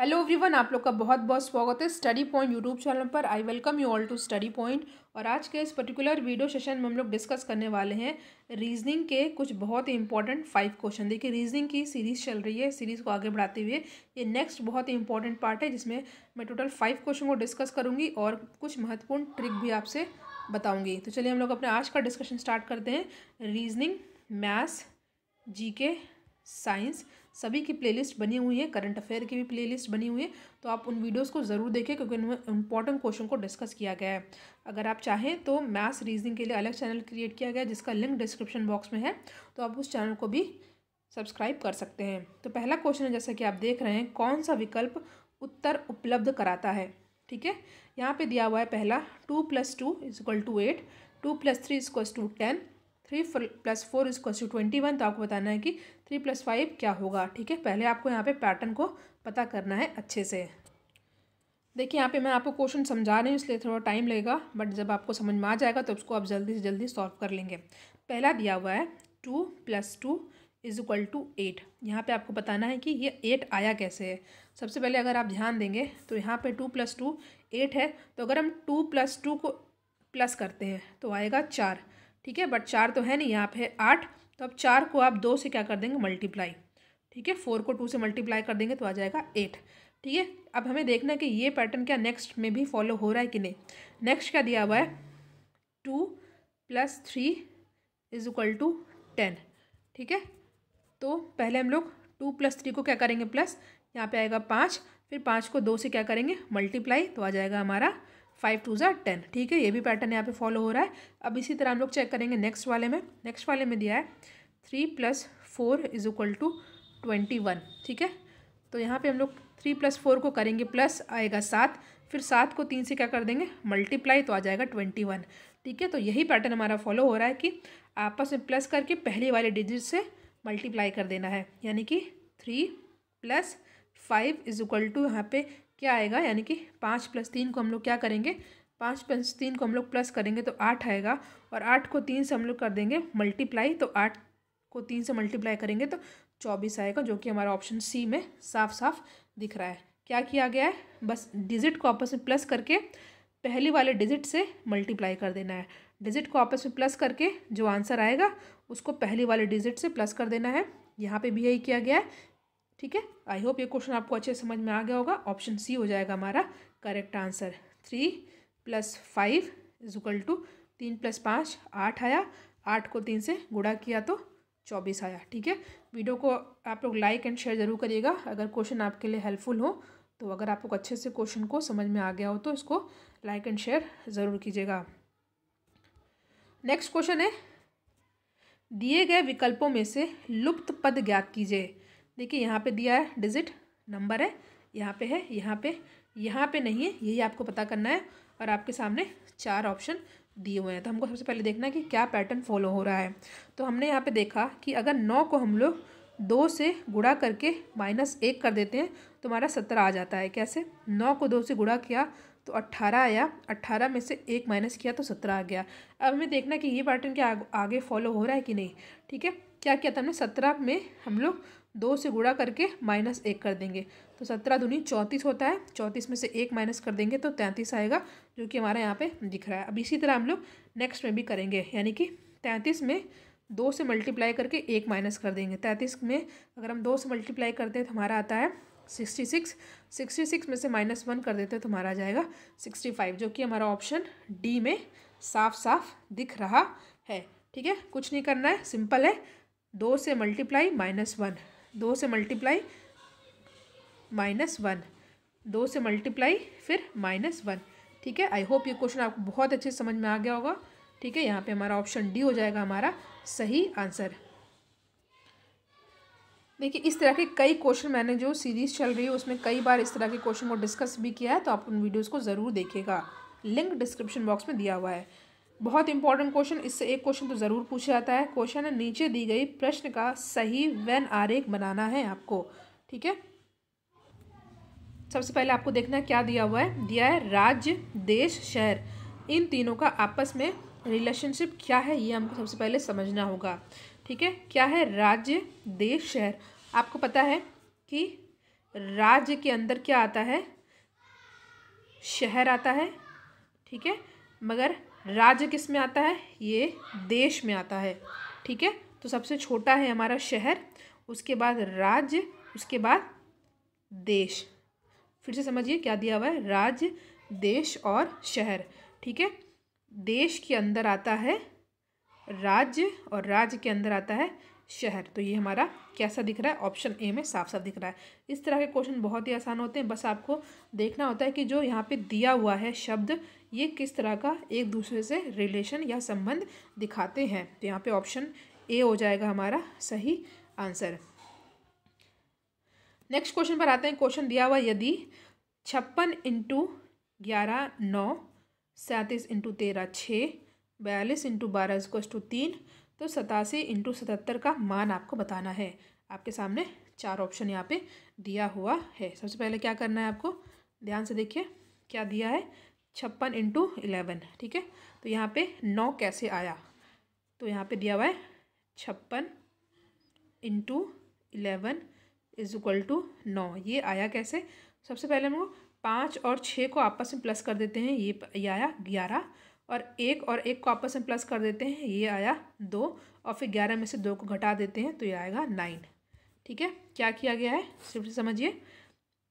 hello everyone आप लोग का बहुत बहुत स्वागत है स्टडी पॉइंट यूट्यूब चैनल पर I welcome you all to Study Point और आज के इस पर्टिकुलर वीडियो सेशन में हम लोग डिस्कस करने वाले हैं रीजनिंग के कुछ बहुत ही इंपॉर्टेंट फाइव क्वेश्चन देखिए रीजनिंग की सीरीज चल रही है सीरीज़ को आगे बढ़ाते हुए ये नेक्स्ट बहुत ही इंपॉर्टेंट पार्ट है जिसमें मैं टोटल फाइव क्वेश्चन को डिस्कस करूँगी और कुछ महत्वपूर्ण ट्रिक भी आपसे बताऊँगी तो चलिए हम लोग अपने आज का डिस्कशन स्टार्ट करते हैं रीजनिंग मैथ्स जी साइंस सभी की प्लेलिस्ट बनी हुई है करंट अफेयर की भी प्लेलिस्ट बनी हुई है तो आप उन वीडियोस को ज़रूर देखें क्योंकि उनमें इंपॉर्टेंट क्वेश्चन को डिस्कस किया गया है अगर आप चाहें तो मैथ्स रीजनिंग के लिए अलग चैनल क्रिएट किया गया है जिसका लिंक डिस्क्रिप्शन बॉक्स में है तो आप उस चैनल को भी सब्सक्राइब कर सकते हैं तो पहला क्वेश्चन है जैसा कि आप देख रहे हैं कौन सा विकल्प उत्तर उपलब्ध कराता है ठीक है यहाँ पर दिया हुआ है पहला two plus two is equal to eight two plus three is equal to ten three plus four is question twenty one तो आपको बताना है कि थ्री प्लस फाइव क्या होगा ठीक है पहले आपको यहाँ पे पैटर्न को पता करना है अच्छे से देखिए यहाँ पे मैं आपको क्वेश्चन समझा रही हूँ इसलिए थोड़ा टाइम लगेगा बट जब आपको समझ में आ जाएगा तो उसको आप जल्दी से जल्दी सॉल्व कर लेंगे पहला दिया हुआ है two plus two is equal to eight यहाँ पर आपको बताना है कि ये एट आया कैसे है सबसे पहले अगर आप ध्यान देंगे तो यहाँ पर टू प्लस टू एट है तो अगर हम टू प्लस टू को प्लस करते हैं तो आएगा चार ठीक है बट चार तो है नहीं यहाँ पे आठ तो अब चार को आप दो से क्या कर देंगे मल्टीप्लाई ठीक है फोर को टू से मल्टीप्लाई कर देंगे तो आ जाएगा एट ठीक है अब हमें देखना है कि ये पैटर्न क्या नेक्स्ट में भी फॉलो हो रहा है कि नहीं नेक्स्ट क्या दिया हुआ है two plus three is equal to ten ठीक है तो पहले हम लोग टू प्लस थ्री को क्या करेंगे प्लस यहाँ पे आएगा पाँच फिर पाँच को दो से क्या करेंगे मल्टीप्लाई तो आ जाएगा हमारा फाइव टू ज़ा टेन ठीक है ये भी पैटर्न यहाँ पे फॉलो हो रहा है अब इसी तरह हम लोग चेक करेंगे नेक्स्ट वाले में नेक्स्ट वाले में दिया है three plus four is equal to twenty one ठीक है तो यहाँ पे हम लोग थ्री प्लस फोर को करेंगे प्लस आएगा सात फिर सात को तीन से क्या कर देंगे मल्टीप्लाई तो आ जाएगा ट्वेंटी वन ठीक है तो यही पैटर्न हमारा फॉलो हो रहा है कि आपस में प्लस करके पहले वाले डिजिट से मल्टीप्लाई कर देना है यानी कि three plus five is equal to यहाँ पे क्या आएगा यानी कि पाँच प्लस तीन को हम लोग क्या करेंगे पाँच प्लस तीन को हम लोग प्लस करेंगे तो आठ आएगा और आठ को तीन से हम लोग कर देंगे मल्टीप्लाई तो आठ को तीन से मल्टीप्लाई करेंगे तो चौबीस आएगा जो कि हमारा ऑप्शन सी में साफ साफ दिख रहा है क्या किया गया है बस डिजिट को आपस में प्लस करके पहली वाले डिजिट से मल्टीप्लाई कर देना है डिजिट को आपस में प्लस करके जो आंसर आएगा उसको पहली वाले डिजिट से प्लस कर देना है यहाँ पे भी यही किया गया है ठीक है आई होप ये क्वेश्चन आपको अच्छे समझ में आ गया होगा ऑप्शन सी हो जाएगा हमारा correct answer three plus five equal to तीन प्लस पाँच आठ आया आठ को तीन से गुड़ा किया तो चौबीस आया ठीक है वीडियो को आप लोग लाइक एंड शेयर ज़रूर करिएगा अगर क्वेश्चन आपके लिए हेल्पफुल हो तो अगर आप लोग अच्छे से क्वेश्चन को समझ में आ गया हो तो इसको लाइक एंड शेयर ज़रूर कीजिएगा नेक्स्ट क्वेश्चन है दिए गए विकल्पों में से लुप्त पद ज्ञात कीजिए देखिए यहाँ पे दिया है डिजिट नंबर है यहाँ पे है यहाँ पे यहाँ पे नहीं है यही आपको पता करना है और आपके सामने चार ऑप्शन दिए हुए हैं तो हमको सबसे पहले देखना है कि क्या पैटर्न फॉलो हो रहा है तो हमने यहाँ पे देखा कि अगर नौ को हम लोग दो से गुड़ा करके माइनस एक कर देते हैं तो हमारा सत्रह आ जाता है कैसे नौ को दो से गुड़ा किया तो अट्ठारह आया अट्ठारह में से एक माइनस किया तो सत्रह आ गया अब हमें देखना कि ये पैटर्न क्या आगे फॉलो हो रहा है कि नहीं ठीक है क्या किया था हमने सत्रह में हम लोग दो से गुड़ा करके माइनस एक कर देंगे तो सत्रह दूनी चौंतीस होता है चौंतीस में से एक माइनस कर देंगे तो तैंतीस आएगा जो कि हमारा यहाँ पे दिख रहा है अब इसी तरह हम लोग नेक्स्ट में भी करेंगे यानी कि तैंतीस में दो से मल्टीप्लाई करके एक माइनस कर देंगे तैंतीस में अगर हम दो से मल्टीप्लाई करते हैं तो हमारा आता है सिक्सटी सिक्स सिक्सटी सिक्स में से माइनस वन कर देते हैं तो हमारा आ जाएगा सिक्सटी फाइव जो कि हमारा ऑप्शन डी में साफ साफ दिख रहा है ठीक है कुछ नहीं करना है सिंपल है दो से मल्टीप्लाई माइनस वन दो से मल्टीप्लाई माइनस वन दो से मल्टीप्लाई फिर माइनस वन ठीक है आई होप ये क्वेश्चन आपको बहुत अच्छे समझ में आ गया होगा ठीक है यहाँ पे हमारा ऑप्शन डी हो जाएगा हमारा सही आंसर देखिए इस तरह के कई क्वेश्चन मैंने जो सीरीज़ चल रही है उसमें कई बार इस तरह के क्वेश्चन को डिस्कस भी किया है तो आप उन वीडियोज़ को ज़रूर देखेगा लिंक डिस्क्रिप्शन बॉक्स में दिया हुआ है बहुत इंपॉर्टेंट क्वेश्चन इससे एक क्वेश्चन तो ज़रूर पूछा जाता है क्वेश्चन है नीचे दी गई प्रश्न का सही वैन आरेख बनाना है आपको ठीक है सबसे पहले आपको देखना क्या दिया हुआ है दिया है राज्य देश शहर इन तीनों का आपस में रिलेशनशिप क्या है ये हमको सबसे पहले समझना होगा ठीक है क्या है राज्य देश शहर आपको पता है कि राज्य के अंदर क्या आता है शहर आता है ठीक है मगर राज्य किस में आता है ये देश में आता है ठीक है तो सबसे छोटा है हमारा शहर उसके बाद राज्य उसके बाद देश फिर से समझिए क्या दिया हुआ है राज्य देश और शहर ठीक है देश के अंदर आता है राज्य और राज्य के अंदर आता है शहर तो ये हमारा कैसा दिख रहा है ऑप्शन ए में साफ साफ दिख रहा है इस तरह के क्वेश्चन बहुत ही आसान होते हैं बस आपको देखना होता है कि जो यहाँ पे दिया हुआ है शब्द ये किस तरह का एक दूसरे से रिलेशन या संबंध दिखाते हैं तो यहाँ पे ऑप्शन ए हो जाएगा हमारा सही आंसर नेक्स्ट क्वेश्चन पर आते हैं क्वेश्चन दिया हुआ यदि छप्पन इंटू ग्यारह नौ सैंतीस इंटू तेरह छः बयालीस इंटू बारह इसको टू तीन तो सतासी इंटू सतहत्तर का मान आपको बताना है आपके सामने चार ऑप्शन यहाँ पे दिया हुआ है सबसे पहले क्या करना है आपको ध्यान से देखिए क्या दिया है छप्पन इंटू इलेवन ठीक है तो यहाँ पे नौ कैसे आया तो यहाँ पे दिया हुआ है छप्पन into eleven is equal to नौ ये आया कैसे सबसे पहले हम लोग पाँच और छः को आपस में प्लस कर देते हैं ये ये आया ग्यारह और एक और एक को आपस में प्लस कर देते हैं ये आया दो और फिर ग्यारह में से दो को घटा देते हैं तो ये आएगा नाइन ठीक है क्या किया गया है सिर्फ समझिए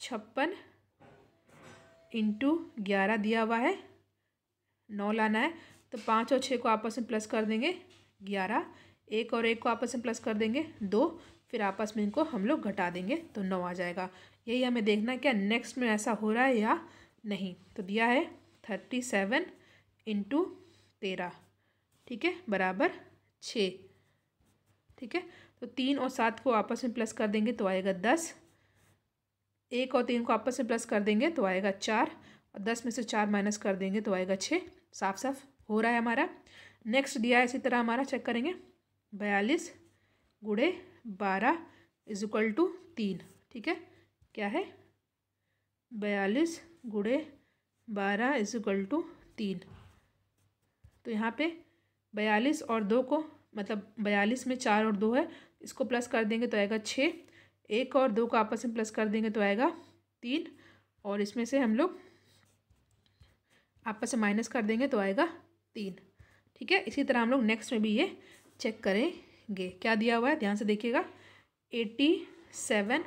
छप्पन इंटू ग्यारह दिया हुआ है नौ लाना है तो पाँच और छः को आपस में प्लस कर देंगे ग्यारह एक और एक को आपस में प्लस कर देंगे दो फिर आपस में इनको हम लोग घटा देंगे तो नौ आ जाएगा यही हमें देखना है क्या नेक्स्ट में ऐसा हो रहा है या नहीं तो दिया है थर्टी सेवन इंटू तेरह ठीक है बराबर छः ठीक है तो तीन और सात को आपस में प्लस कर देंगे तो आएगा दस एक और तीन को आपस में प्लस कर देंगे तो आएगा चार और दस में से चार माइनस कर देंगे तो आएगा छः साफ साफ हो रहा है हमारा नेक्स्ट दिया इसी तरह हमारा चेक करेंगे बयालीस गुड़े बारह इज इक्वल टू तीन ठीक है क्या है बयालीस गुड़े बारह इज इक्वल टू तीन तो यहाँ पे बयालीस और दो को मतलब बयालीस में चार और दो है इसको प्लस कर देंगे तो आएगा छः एक और दो को आपस में प्लस कर देंगे तो आएगा तीन और इसमें से हम लोग आपस में माइनस कर देंगे तो आएगा तीन ठीक है इसी तरह हम लोग नेक्स्ट में भी ये चेक करेंगे क्या दिया हुआ है ध्यान से देखिएगा eighty seven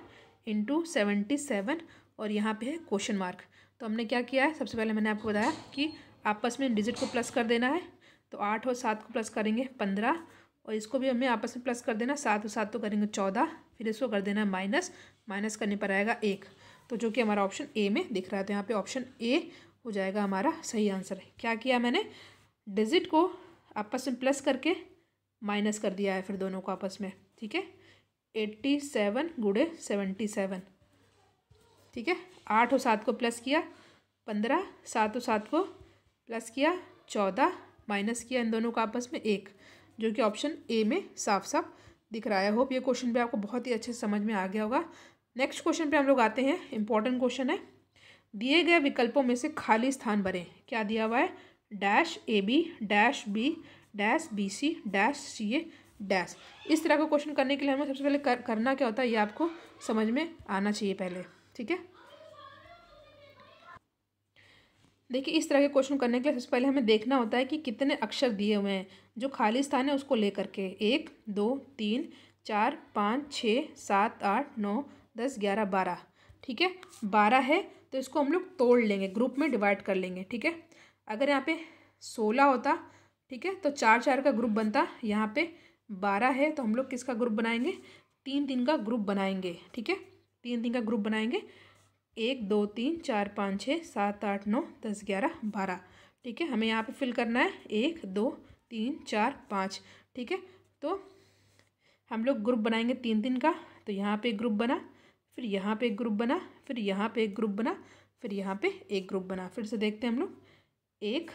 into seventy seven और यहाँ पे है क्वेश्चन मार्क तो हमने क्या किया है सबसे पहले मैंने आपको बताया कि आपस में डिजिट को प्लस कर देना है तो आठ और सात को प्लस करेंगे पंद्रह और इसको भी हमें आपस में प्लस कर देना सात और सात तो करेंगे चौदह फिर इसको कर देना माइनस माइनस करने पर आएगा एक तो जो कि हमारा ऑप्शन ए में दिख रहा है तो यहाँ पे ऑप्शन ए हो जाएगा हमारा सही आंसर है क्या किया मैंने डिजिट को आपस में प्लस करके माइनस कर दिया है फिर दोनों को आपस में ठीक है एट्टी सेवन गुड़े सेवेंटी सेवन ठीक है आठ और सात को प्लस किया पंद्रह सात और सात को प्लस किया चौदह माइनस किया इन दोनों को आपस में एक जो कि ऑप्शन ए में साफ साफ दिख रहा है होप ये क्वेश्चन भी आपको बहुत ही अच्छे समझ में आ गया होगा नेक्स्ट क्वेश्चन पे हम लोग आते हैं इंपॉर्टेंट क्वेश्चन है दिए गए विकल्पों में से खाली स्थान भरें क्या दिया हुआ है dash A B dash B dash B C dash C A dash इस तरह का क्वेश्चन करने के लिए हमें सबसे पहले कर, करना क्या होता है ये आपको समझ में आना चाहिए पहले ठीक है देखिए इस तरह के क्वेश्चन करने के लिए सबसे पहले हमें देखना होता है कि कितने अक्षर दिए हुए हैं जो खाली स्थान है उसको लेकर के एक दो तीन चार पाँच छः सात आठ नौ दस ग्यारह बारह ठीक है बारह है तो इसको हम लोग तोड़ लेंगे ग्रुप में डिवाइड कर लेंगे ठीक है अगर यहाँ पे सोलह होता ठीक है तो चार चार का ग्रुप बनता यहाँ पे बारह है तो हम लोग किसका ग्रुप बनाएंगे तीन तीन का ग्रुप बनाएंगे ठीक है तीन तीन का ग्रुप बनाएंगे एक दो तीन चार पाँच छः सात आठ नौ दस ग्यारह बारह ठीक है हमें यहाँ पे फिल करना है एक दो तीन चार पाँच ठीक है तो हम लोग ग्रुप बनाएंगे तीन तीन का तो यहाँ पे एक ग्रुप बना फिर यहाँ पे एक ग्रुप बना फिर यहाँ पे एक ग्रुप बना फिर यहाँ पे एक ग्रुप बना फिर से देखते हैं हम लोग एक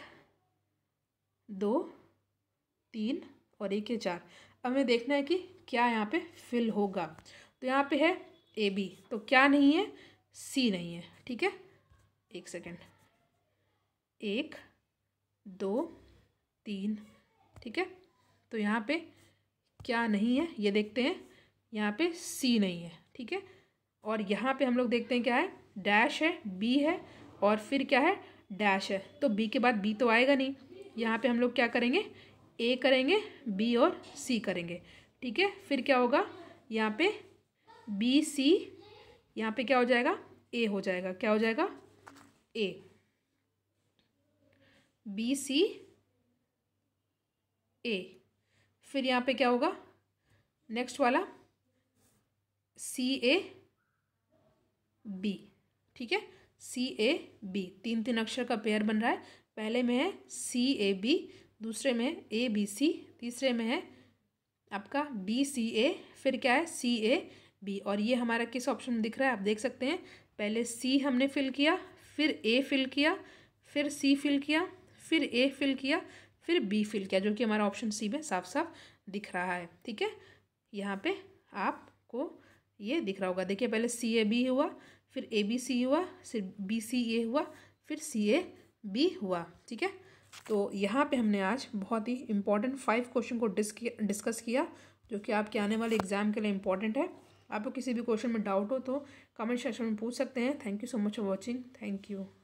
दो तीन और एक या चार अब हमें देखना है कि क्या यहाँ पे फिल होगा तो यहाँ पे है ए बी तो क्या नहीं है सी नहीं है ठीक है एक सेकेंड एक दो तीन ठीक है तो यहाँ पे क्या नहीं है ये देखते हैं यहाँ पे सी नहीं है ठीक है और यहाँ पे हम लोग देखते हैं क्या है डैश है बी है और फिर क्या है डैश है तो बी के बाद बी तो आएगा नहीं यहाँ पे हम लोग क्या करेंगे ए करेंगे बी और सी करेंगे ठीक है फिर क्या होगा यहाँ पे बी सी यहाँ पे क्या हो जाएगा ए हो जाएगा क्या हो जाएगा ए बी सी ए फिर यहाँ पे क्या होगा नेक्स्ट वाला सी ए बी ठीक है सी ए बी तीन तीन अक्षर का पेयर बन रहा है पहले में है सी ए बी दूसरे में ए बी सी तीसरे में है आपका बी सी ए फिर क्या है सी ए बी और ये हमारा किस ऑप्शन में दिख रहा है आप देख सकते हैं पहले सी हमने फिल किया फिर ए फिल किया फिर सी फिल किया फिर ए फिल किया फिर बी फिल किया जो कि हमारा ऑप्शन सी में साफ साफ दिख रहा है ठीक है यहाँ पे आपको ये दिख रहा होगा देखिए पहले सी ए बी हुआ फिर ए बी सी हुआ फिर बी सी ए हुआ फिर सी ए बी हुआ ठीक है तो यहाँ पे हमने आज बहुत ही इंपॉर्टेंट फाइव क्वेश्चन को डिस्कस किया जो कि आपके आने वाले एग्ज़ाम के लिए इम्पॉर्टेंट है आपको किसी भी क्वेश्चन में डाउट हो तो कमेंट सेक्शन में पूछ सकते हैं thank you so much for watching thank you